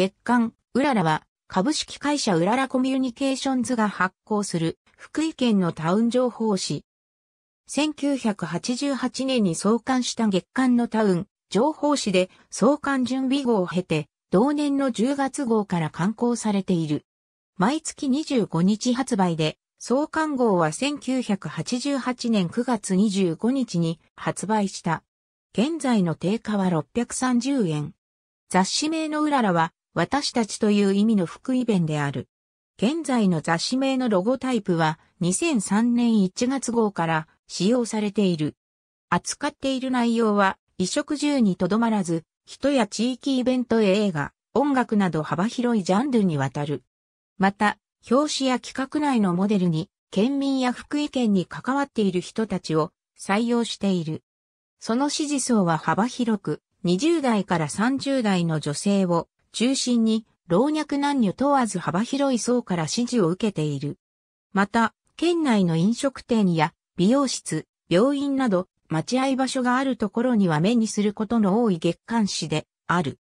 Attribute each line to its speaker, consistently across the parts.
Speaker 1: 月刊、うららは、株式会社うららコミュニケーションズが発
Speaker 2: 行する、福井県のタウン情報誌。1988年に創刊した月刊のタウン、情報誌で創刊準備号を経て、同年の10月号から刊行されている。毎月25日発売で、創刊号は1988年9月25日に発売した。現在の定価は630円。雑誌名のうららは私たちという意味の福イベンである。現在の雑誌名のロゴタイプは2003年1月号から使用されている。扱っている内容は衣食住にとどまらず、人や地域イベント映画、音楽など幅広いジャンルにわたる。また、表紙や企画内のモデルに、県民や福井県に関わっている人たちを採用している。その支持層は幅広く、20代から30代の女性を中心に老若男女問わず幅広い層から支持を受けている。また、県内の飲食店や美容室、病院など待合場所があるところには目にすることの多い月刊誌である。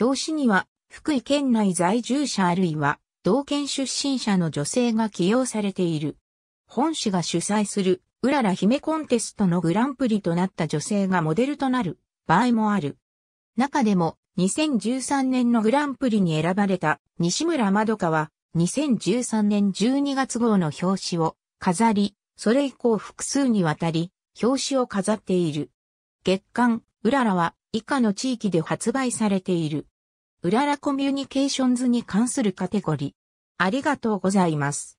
Speaker 2: 表紙には、福井県内在住者あるいは、同県出身者の女性が起用されている。本誌が主催する、うらら姫コンテストのグランプリとなった女性がモデルとなる場合もある。中でも、2013年のグランプリに選ばれた西村まどかは2013年12月号の表紙を飾り、それ以降複数にわたり表紙を飾っている。月刊、うららは以下の地域で発売されている。う
Speaker 1: ららコミュニケーションズに関するカテゴリー。ありがとうございます。